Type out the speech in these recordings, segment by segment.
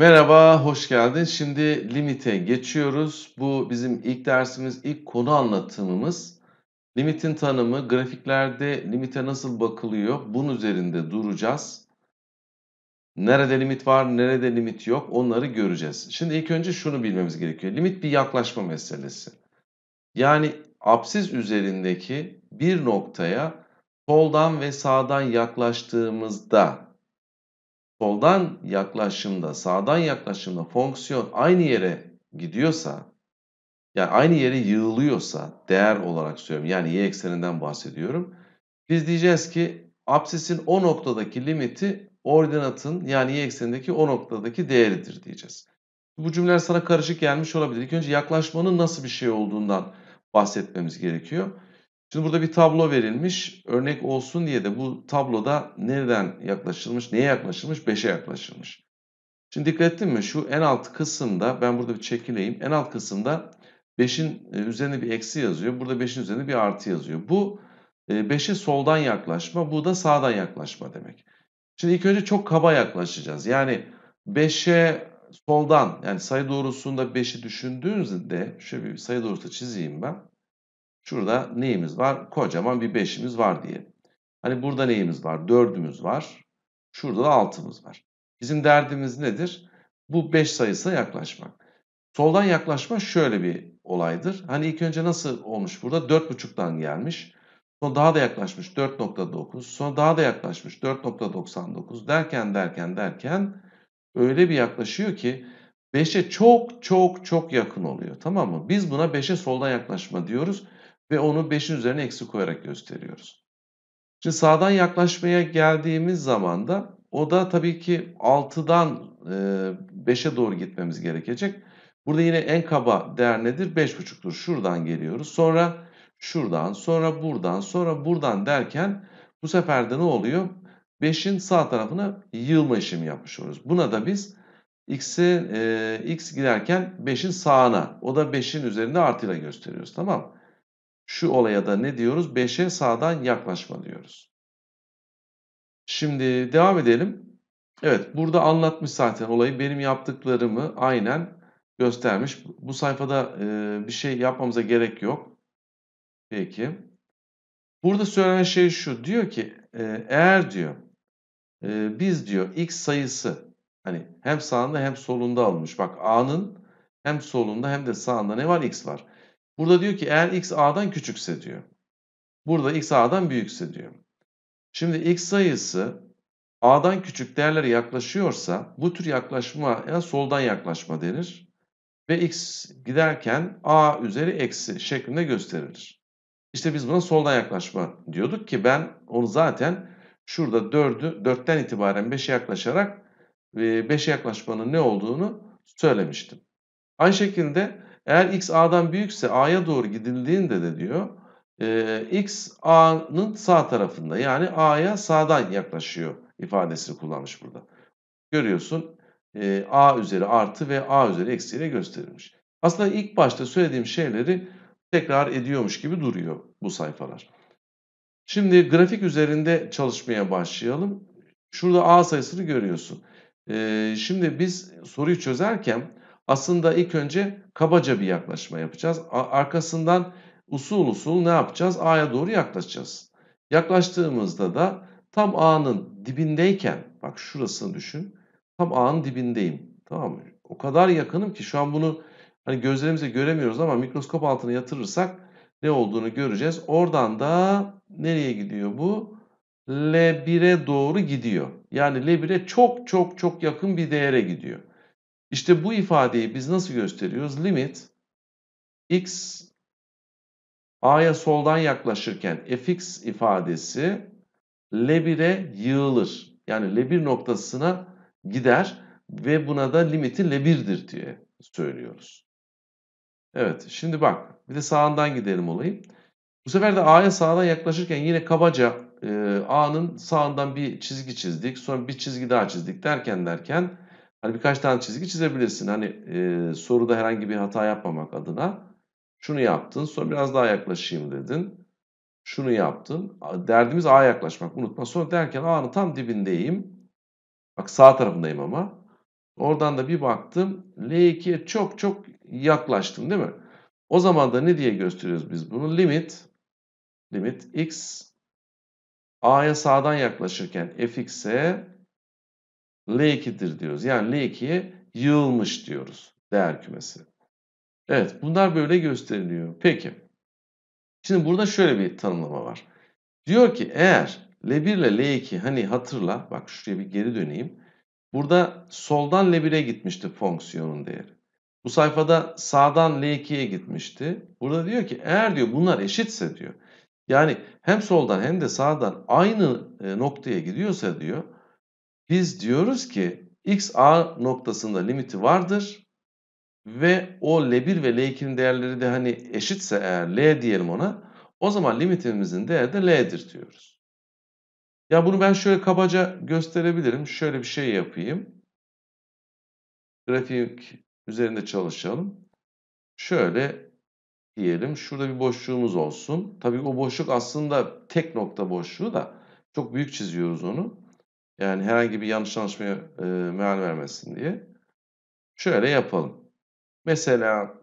Merhaba, hoş geldin. Şimdi limite geçiyoruz. Bu bizim ilk dersimiz, ilk konu anlatımımız. Limitin tanımı, grafiklerde limite nasıl bakılıyor? Bunun üzerinde duracağız. Nerede limit var, nerede limit yok onları göreceğiz. Şimdi ilk önce şunu bilmemiz gerekiyor. Limit bir yaklaşma meselesi. Yani absiz üzerindeki bir noktaya soldan ve sağdan yaklaştığımızda soldan yaklaşımda, sağdan yaklaşımda fonksiyon aynı yere gidiyorsa, yani aynı yere yığılıyorsa değer olarak söylüyorum. Yani y ekseninden bahsediyorum. Biz diyeceğiz ki absisin o noktadaki limiti ordinatın yani y eksenindeki o noktadaki değeridir diyeceğiz. Bu cümleler sana karışık gelmiş olabilir. İlk önce yaklaşmanın nasıl bir şey olduğundan bahsetmemiz gerekiyor. Şimdi burada bir tablo verilmiş. Örnek olsun diye de bu tabloda nereden yaklaşılmış, neye yaklaşılmış? 5'e yaklaşılmış. Şimdi dikkat ettin mi? Şu en alt kısımda, ben burada bir çekileyim. En alt kısımda 5'in e, üzerine bir eksi yazıyor. Burada 5'in üzerine bir artı yazıyor. Bu 5'e soldan yaklaşma, bu da sağdan yaklaşma demek. Şimdi ilk önce çok kaba yaklaşacağız. Yani 5'e soldan, yani sayı doğrusunda 5'i düşündüğünüzde, şöyle bir sayı doğrusu çizeyim ben. Şurada neyimiz var? Kocaman bir 5'imiz var diye. Hani burada neyimiz var? 4'ümüz var. Şurada da 6'mız var. Bizim derdimiz nedir? Bu 5 sayısına yaklaşmak. Soldan yaklaşma şöyle bir olaydır. Hani ilk önce nasıl olmuş burada? 4.5'tan gelmiş. Sonra daha da yaklaşmış 4.9. Sonra daha da yaklaşmış 4.99 derken derken derken öyle bir yaklaşıyor ki 5'e çok çok çok yakın oluyor. Tamam mı? Biz buna 5'e soldan yaklaşma diyoruz ve onu 5'in üzerine eksi koyarak gösteriyoruz. Şimdi sağdan yaklaşmaya geldiğimiz zaman da o da tabii ki 6'dan 5'e doğru gitmemiz gerekecek. Burada yine en kaba değer nedir? 5,5'tur. Şuradan geliyoruz. Sonra şuradan, sonra buradan, sonra buradan derken bu sefer de ne oluyor? 5'in sağ tarafına yığılma işlemi yapmış oluyoruz. Buna da biz x'e e, x giderken 5'in sağına, o da 5'in üzerinde artıyla gösteriyoruz. Tamam mı? Şu olaya da ne diyoruz? 5'e sağdan yaklaşma diyoruz. Şimdi devam edelim. Evet burada anlatmış zaten olayı. Benim yaptıklarımı aynen göstermiş. Bu sayfada e, bir şey yapmamıza gerek yok. Peki. Burada söylenen şey şu. Diyor ki e, eğer diyor e, biz diyor x sayısı hani hem sağında hem solunda almış. Bak a'nın hem solunda hem de sağında ne var? X var. Burada diyor ki eğer x a'dan küçükse diyor. Burada x a'dan büyükse diyor. Şimdi x sayısı a'dan küçük değerlere yaklaşıyorsa bu tür yaklaşma yani soldan yaklaşma denir. Ve x giderken a üzeri eksi şeklinde gösterilir. İşte biz buna soldan yaklaşma diyorduk ki ben onu zaten şurada 4'ü 4'ten itibaren 5'e yaklaşarak 5'e yaklaşmanın ne olduğunu söylemiştim. Aynı şekilde eğer x a'dan büyükse a'ya doğru gidildiğinde de diyor e, x a'nın sağ tarafında yani a'ya sağdan yaklaşıyor ifadesini kullanmış burada. Görüyorsun a üzeri artı ve a üzeri eksiyle gösterilmiş. Aslında ilk başta söylediğim şeyleri tekrar ediyormuş gibi duruyor bu sayfalar. Şimdi grafik üzerinde çalışmaya başlayalım. Şurada a sayısını görüyorsun. şimdi biz soruyu çözerken aslında ilk önce kabaca bir yaklaşma yapacağız. Arkasından usul usul ne yapacağız? A'ya doğru yaklaşacağız. Yaklaştığımızda da tam A'nın dibindeyken, bak şurasını düşün. Tam A'nın dibindeyim. Tamam mı? O kadar yakınım ki şu an bunu hani gözlerimize göremiyoruz ama mikroskop altına yatırırsak ne olduğunu göreceğiz. Oradan da nereye gidiyor bu? L1'e doğru gidiyor. Yani L1'e çok çok çok yakın bir değere gidiyor. İşte bu ifadeyi biz nasıl gösteriyoruz? Limit x a'ya soldan yaklaşırken fx ifadesi L1'e yığılır. Yani L1 noktasına gider ve buna da limiti L1'dir diye söylüyoruz. Evet şimdi bak bir de sağından gidelim olayı. Bu sefer de A'ya sağdan yaklaşırken yine kabaca e, A'nın sağından bir çizgi çizdik. Sonra bir çizgi daha çizdik derken derken Hani birkaç tane çizgi çizebilirsin. Hani e, soruda herhangi bir hata yapmamak adına şunu yaptın, sonra biraz daha yaklaşayım dedin. Şunu yaptın. Derdimiz A'ya yaklaşmak. Unutma. Sonra derken A'nın tam dibindeyim. Bak sağ tarafındayım ama. Oradan da bir baktım. L2'ye çok çok yaklaştım değil mi? O zaman da ne diye gösteriyoruz biz bunu? Limit limit x A'ya sağdan yaklaşırken fx'e L2'dir diyoruz. Yani L2'ye yığılmış diyoruz değer kümesi. Evet bunlar böyle gösteriliyor. Peki. Şimdi burada şöyle bir tanımlama var. Diyor ki eğer L1 ile L2 hani hatırla bak şuraya bir geri döneyim. Burada soldan L1'e gitmişti fonksiyonun değeri. Bu sayfada sağdan L2'ye gitmişti. Burada diyor ki eğer diyor bunlar eşitse diyor. Yani hem soldan hem de sağdan aynı e, noktaya gidiyorsa diyor biz diyoruz ki x a noktasında limiti vardır ve o L1 ve L2'nin değerleri de hani eşitse eğer L diyelim ona o zaman limitimizin değeri de L'dir diyoruz. Ya bunu ben şöyle kabaca gösterebilirim. Şöyle bir şey yapayım. Grafik üzerinde çalışalım. Şöyle diyelim. Şurada bir boşluğumuz olsun. Tabii o boşluk aslında tek nokta boşluğu da çok büyük çiziyoruz onu. Yani herhangi bir yanlış anlaşmaya e, meal vermesin diye. Şöyle yapalım. Mesela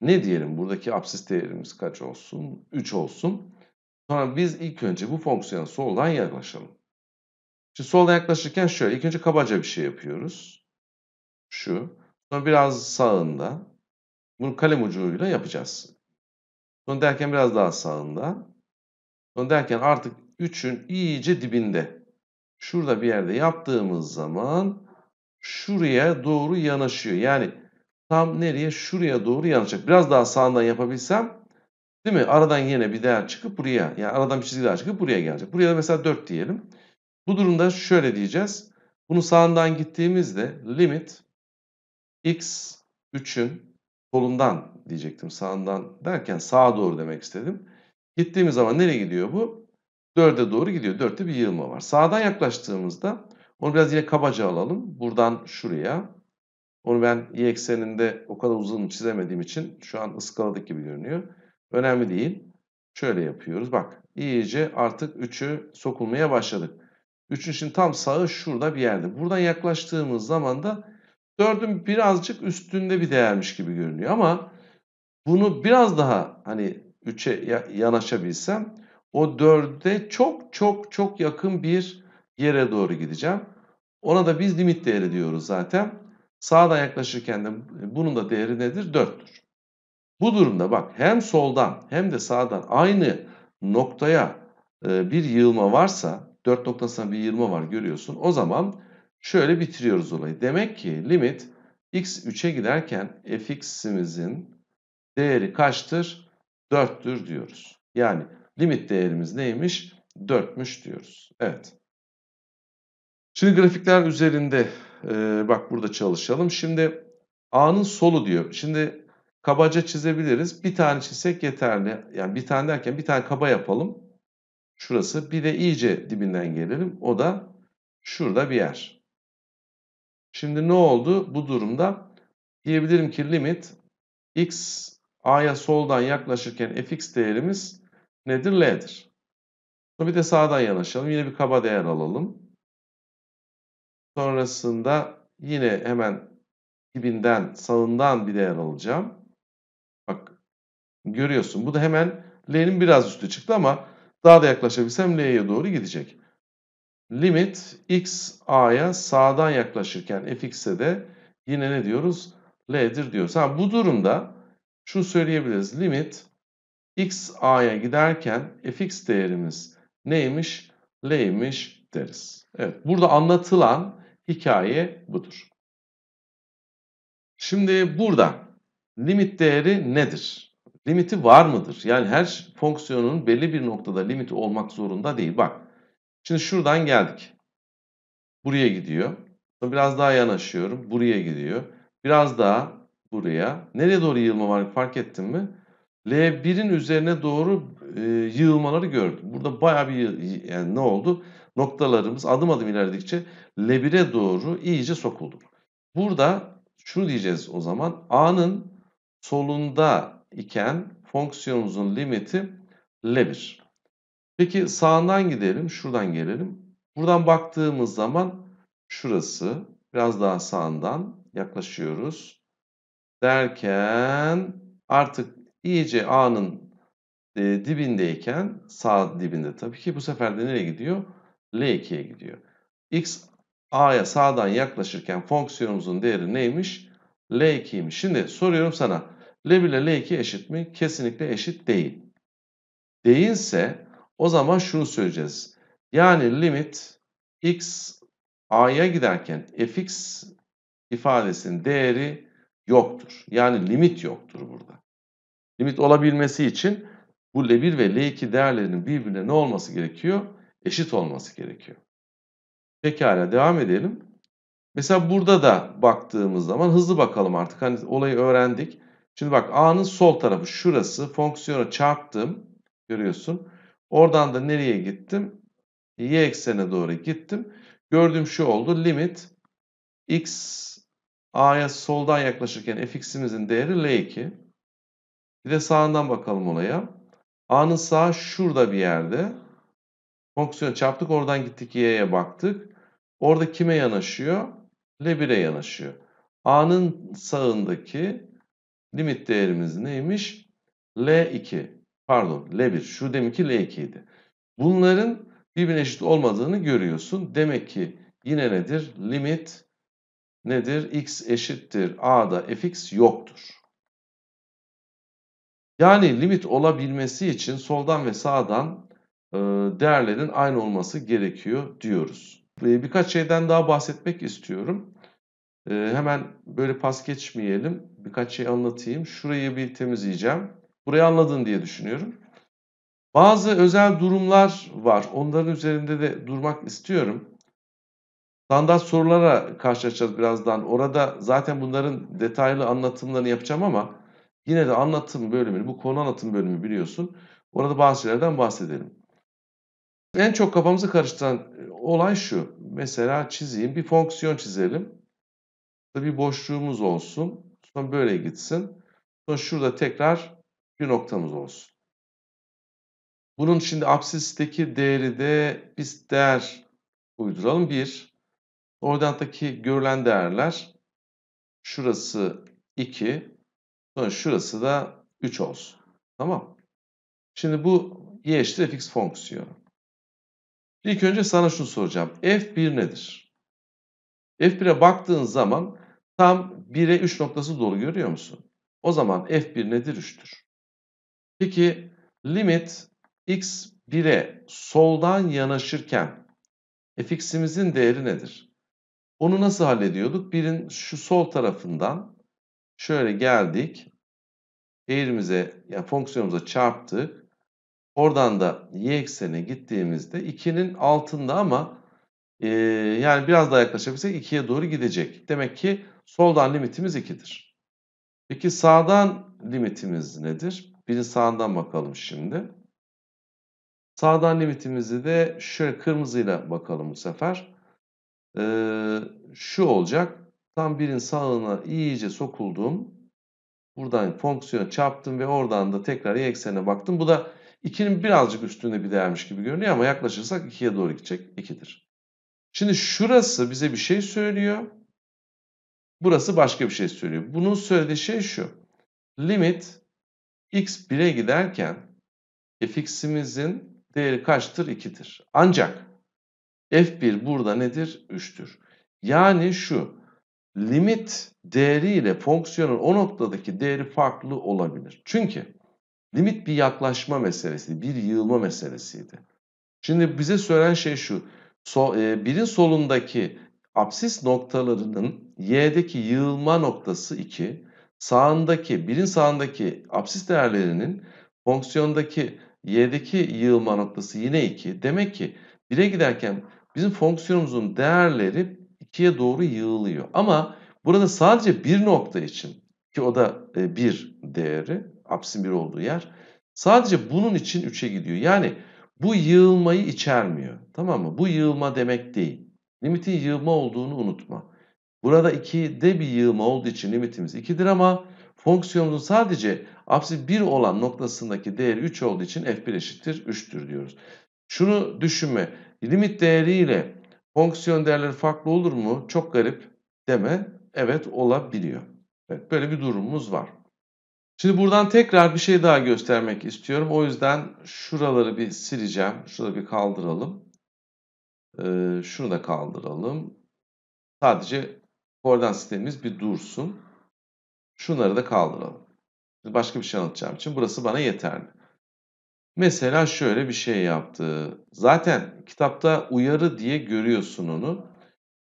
ne diyelim buradaki absis değerimiz kaç olsun? 3 olsun. Sonra biz ilk önce bu fonksiyona soldan yaklaşalım. Şimdi soldan yaklaşırken şöyle ilk önce kabaca bir şey yapıyoruz. Şu. Sonra biraz sağında. Bunu kalem ucuyla yapacağız. Sonra derken biraz daha sağında. Sonra derken artık 3'ün iyice dibinde şurada bir yerde yaptığımız zaman şuraya doğru yanaşıyor. Yani tam nereye? Şuraya doğru yanaşacak. Biraz daha sağından yapabilsem değil mi? Aradan yine bir değer çıkıp buraya yani aradan bir çizgi daha çıkıp buraya gelecek. Buraya da mesela 4 diyelim. Bu durumda şöyle diyeceğiz. Bunu sağından gittiğimizde limit x 3'ün solundan diyecektim. Sağından derken sağa doğru demek istedim. Gittiğimiz zaman nereye gidiyor bu? 4'e doğru gidiyor. 4'te bir yığılma var. Sağdan yaklaştığımızda onu biraz yine kabaca alalım. Buradan şuraya. Onu ben y ekseninde o kadar uzun çizemediğim için şu an ıskaladık gibi görünüyor. Önemli değil. Şöyle yapıyoruz. Bak iyice artık 3'ü sokulmaya başladık. 3'ün şimdi tam sağı şurada bir yerde. Buradan yaklaştığımız zaman da 4'ün birazcık üstünde bir değermiş gibi görünüyor. Ama bunu biraz daha hani 3'e yanaşabilsem o dörde çok çok çok yakın bir yere doğru gideceğim. Ona da biz limit değeri diyoruz zaten. Sağdan yaklaşırken de bunun da değeri nedir? 4'tür. Bu durumda bak hem soldan hem de sağdan aynı noktaya e, bir yığılma varsa 4 noktasına bir yığılma var görüyorsun. O zaman şöyle bitiriyoruz olayı. Demek ki limit x 3'e giderken fx'imizin değeri kaçtır? 4'tür diyoruz. Yani Limit değerimiz neymiş? 4'müş diyoruz. Evet. Şimdi grafikler üzerinde e, bak burada çalışalım. Şimdi A'nın solu diyor. Şimdi kabaca çizebiliriz. Bir tane çizsek yeterli. Yani bir tane derken bir tane kaba yapalım. Şurası. Bir de iyice dibinden gelelim. O da şurada bir yer. Şimdi ne oldu? Bu durumda diyebilirim ki limit x a'ya soldan yaklaşırken fx değerimiz nedir? L'dir. Sonra bir de sağdan yanaşalım. Yine bir kaba değer alalım. Sonrasında yine hemen dibinden, sağından bir değer alacağım. Bak görüyorsun. Bu da hemen L'nin biraz üstü çıktı ama daha da yaklaşabilsem L'ye doğru gidecek. Limit x a'ya sağdan yaklaşırken fx'e de yine ne diyoruz? L'dir diyoruz. Ha, bu durumda şunu söyleyebiliriz. Limit x a'ya giderken fx değerimiz neymiş? L'ymiş deriz. Evet burada anlatılan hikaye budur. Şimdi burada limit değeri nedir? Limiti var mıdır? Yani her fonksiyonun belli bir noktada limiti olmak zorunda değil. Bak şimdi şuradan geldik. Buraya gidiyor. Biraz daha yanaşıyorum. Buraya gidiyor. Biraz daha buraya. Nereye doğru yığılma var fark ettin mi? L1'in üzerine doğru e, yığılmaları gördük. Burada baya bir yani ne oldu? Noktalarımız adım adım ilerledikçe L1'e doğru iyice sokulduk. Burada şunu diyeceğiz o zaman. A'nın solunda iken fonksiyonumuzun limiti L1. Peki sağından gidelim. Şuradan gelelim. Buradan baktığımız zaman şurası biraz daha sağından yaklaşıyoruz. Derken artık iyice A'nın e, dibindeyken sağ dibinde tabii ki bu sefer de nereye gidiyor? L2'ye gidiyor. X A'ya sağdan yaklaşırken fonksiyonumuzun değeri neymiş? L2'ymiş. Şimdi soruyorum sana. L1 ile L2 eşit mi? Kesinlikle eşit değil. Değilse o zaman şunu söyleyeceğiz. Yani limit x a'ya giderken fx ifadesinin değeri yoktur. Yani limit yoktur burada limit olabilmesi için bu L1 ve L2 değerlerinin birbirine ne olması gerekiyor? Eşit olması gerekiyor. Pekala devam edelim. Mesela burada da baktığımız zaman hızlı bakalım artık. Hani olayı öğrendik. Şimdi bak A'nın sol tarafı şurası. Fonksiyona çarptım. Görüyorsun. Oradan da nereye gittim? Y eksene doğru gittim. Gördüğüm şu oldu. Limit x A'ya soldan yaklaşırken fx'imizin değeri L2. Bir de sağından bakalım olaya. A'nın sağı şurada bir yerde. Fonksiyon çarptık oradan gittik Y'ye baktık. Orada kime yanaşıyor? L1'e yanaşıyor. A'nın sağındaki limit değerimiz neymiş? L2. Pardon L1. Şu deminki L2 idi. Bunların birbirine eşit olmadığını görüyorsun. Demek ki yine nedir? Limit nedir? X eşittir A'da fx yoktur. Yani limit olabilmesi için soldan ve sağdan e, değerlerin aynı olması gerekiyor diyoruz. E, birkaç şeyden daha bahsetmek istiyorum. E, hemen böyle pas geçmeyelim. Birkaç şey anlatayım. Şurayı bir temizleyeceğim. Burayı anladın diye düşünüyorum. Bazı özel durumlar var. Onların üzerinde de durmak istiyorum. Standart sorulara karşılaşacağız birazdan. Orada zaten bunların detaylı anlatımlarını yapacağım ama Yine de anlatım bölümünü, bu konu anlatım bölümü biliyorsun. Orada bazı şeylerden bahsedelim. En çok kafamızı karıştıran e, olay şu. Mesela çizeyim, bir fonksiyon çizelim. Bir boşluğumuz olsun. Sonra böyle gitsin. Sonra şurada tekrar bir noktamız olsun. Bunun şimdi absisteki değeri de biz değer uyduralım. 1. Oradan görülen değerler şurası 2. Sonra şurası da 3 olsun. Tamam. Şimdi bu y eşittir fx fonksiyonu. İlk önce sana şunu soracağım. f1 nedir? f1'e baktığın zaman tam 1'e 3 noktası dolu görüyor musun? O zaman f1 nedir? 3'tür. Peki limit x 1'e soldan yanaşırken fx'imizin değeri nedir? Onu nasıl hallediyorduk? Birin şu sol tarafından Şöyle geldik. Eğrimize, yani fonksiyonumuza çarptık. Oradan da y eksenine gittiğimizde 2'nin altında ama e, yani biraz daha yaklaşabilirsek 2'ye doğru gidecek. Demek ki soldan limitimiz 2'dir. Peki sağdan limitimiz nedir? Biri sağdan bakalım şimdi. Sağdan limitimizi de şöyle kırmızıyla bakalım bu sefer. Ee, şu olacak. Tam birin sağına iyice sokuldum. Buradan fonksiyona çarptım ve oradan da tekrar y eksenine baktım. Bu da 2'nin birazcık üstünde bir değermiş gibi görünüyor ama yaklaşırsak 2'ye doğru gidecek. 2'dir. Şimdi şurası bize bir şey söylüyor. Burası başka bir şey söylüyor. Bunun söylediği şey şu. Limit x 1'e giderken fx'imizin değeri kaçtır? 2'dir. Ancak f1 burada nedir? 3'tür. Yani şu limit değeri ile fonksiyonun o noktadaki değeri farklı olabilir. Çünkü limit bir yaklaşma meselesi, bir yığılma meselesiydi. Şimdi bize söylenen şey şu. So, e, birin solundaki absis noktalarının y'deki yığılma noktası 2, sağındaki birin sağındaki absis değerlerinin fonksiyondaki y'deki yığılma noktası yine 2. Demek ki 1'e giderken bizim fonksiyonumuzun değerleri 2'ye doğru yığılıyor. Ama burada sadece bir nokta için ki o da 1 e, değeri apsin 1 olduğu yer sadece bunun için 3'e gidiyor. Yani bu yığılmayı içermiyor. Tamam mı? Bu yığılma demek değil. Limitin yığılma olduğunu unutma. Burada 2'de bir yığılma olduğu için limitimiz 2'dir ama fonksiyonumuzun sadece apsi 1 olan noktasındaki değeri 3 olduğu için f1 eşittir 3'tür diyoruz. Şunu düşünme. Limit değeriyle Fonksiyon değerleri farklı olur mu? Çok garip deme. Evet olabiliyor. Evet böyle bir durumumuz var. Şimdi buradan tekrar bir şey daha göstermek istiyorum. O yüzden şuraları bir sileceğim. Şurada bir kaldıralım. Ee, şunu da kaldıralım. Sadece koordinat sistemimiz bir dursun. Şunları da kaldıralım. Başka bir şey anlatacağım için burası bana yeterli. Mesela şöyle bir şey yaptı. Zaten kitapta uyarı diye görüyorsun onu.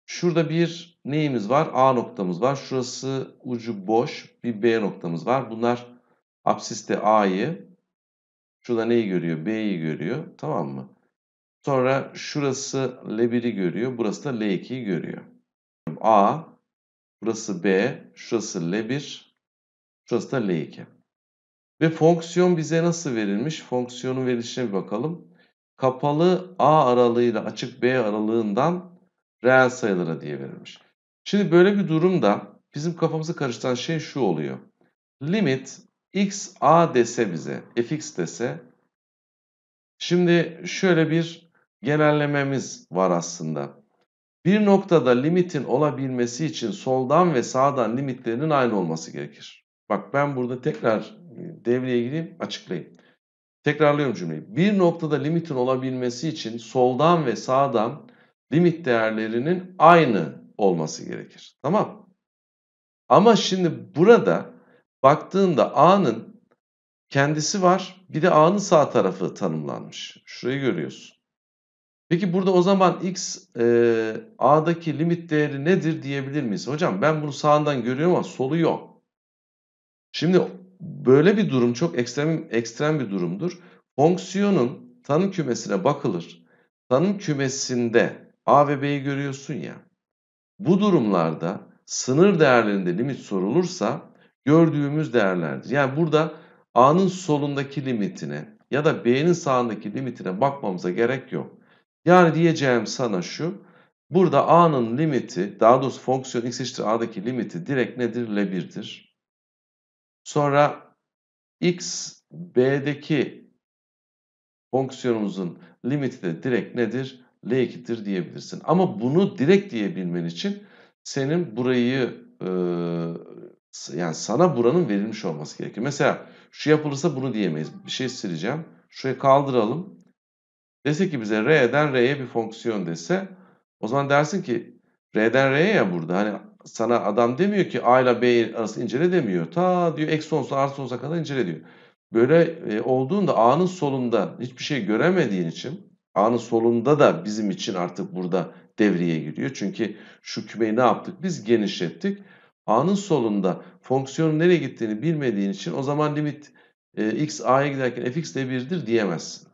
Şurada bir neyimiz var? A noktamız var. Şurası ucu boş. Bir B noktamız var. Bunlar absiste A'yı. Şurada neyi görüyor? B'yi görüyor. Tamam mı? Sonra şurası L1'i görüyor. Burası da L2'yi görüyor. A, burası B, şurası L1, şurası da L2. Ve fonksiyon bize nasıl verilmiş? Fonksiyonun verilişine bir bakalım. Kapalı A aralığıyla açık B aralığından reel sayılara diye verilmiş. Şimdi böyle bir durumda bizim kafamızı karıştıran şey şu oluyor. Limit x a dese bize, fx dese. Şimdi şöyle bir genellememiz var aslında. Bir noktada limitin olabilmesi için soldan ve sağdan limitlerinin aynı olması gerekir. Bak ben burada tekrar devreye gireyim açıklayayım. Tekrarlıyorum cümleyi. Bir noktada limitin olabilmesi için soldan ve sağdan limit değerlerinin aynı olması gerekir. Tamam. Ama şimdi burada baktığında A'nın kendisi var. Bir de A'nın sağ tarafı tanımlanmış. Şurayı görüyorsun. Peki burada o zaman x e, a'daki limit değeri nedir diyebilir miyiz? Hocam ben bunu sağından görüyorum ama solu yok. Şimdi böyle bir durum çok ekstrem ekstrem bir durumdur. Fonksiyonun tanım kümesine bakılır. Tanım kümesinde A ve B'yi görüyorsun ya. Bu durumlarda sınır değerlerinde limit sorulursa gördüğümüz değerlerdir. Yani burada A'nın solundaki limitine ya da B'nin sağındaki limitine bakmamıza gerek yok. Yani diyeceğim sana şu. Burada A'nın limiti, daha doğrusu fonksiyon x eşittir A'daki limiti direkt nedir? L1'dir. Sonra x b'deki fonksiyonumuzun limiti de direkt nedir? L2'dir diyebilirsin. Ama bunu direkt diyebilmen için senin burayı e, yani sana buranın verilmiş olması gerekiyor. Mesela şu yapılırsa bunu diyemeyiz. Bir şey sileceğim. Şuraya kaldıralım. Dese ki bize R'den R'ye bir fonksiyon dese o zaman dersin ki R'den R'ye ya burada. Hani sana adam demiyor ki A ile B arası incele demiyor. Ta diyor eksi sonsuza artı sonsuza kadar incele diyor. Böyle e, olduğunda A'nın solunda hiçbir şey göremediğin için A'nın solunda da bizim için artık burada devreye giriyor. Çünkü şu kümeyi ne yaptık? Biz genişlettik. A'nın solunda fonksiyonun nereye gittiğini bilmediğin için o zaman limit e, x a'ya giderken fx de 1'dir diyemezsin.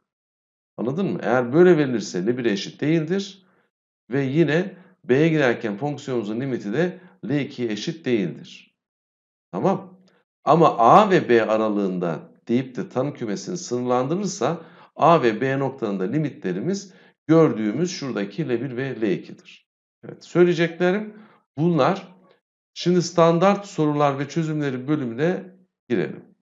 Anladın mı? Eğer böyle verilirse ne 1'e eşit değildir ve yine B'ye girerken fonksiyonumuzun limiti de l 2 eşit değildir. Tamam. Ama A ve B aralığında deyip de tanım kümesini sınırlandırırsa A ve B noktalarında limitlerimiz gördüğümüz şuradaki L1 ve L2'dir. Evet, söyleyeceklerim bunlar. Şimdi standart sorular ve çözümleri bölümüne girelim.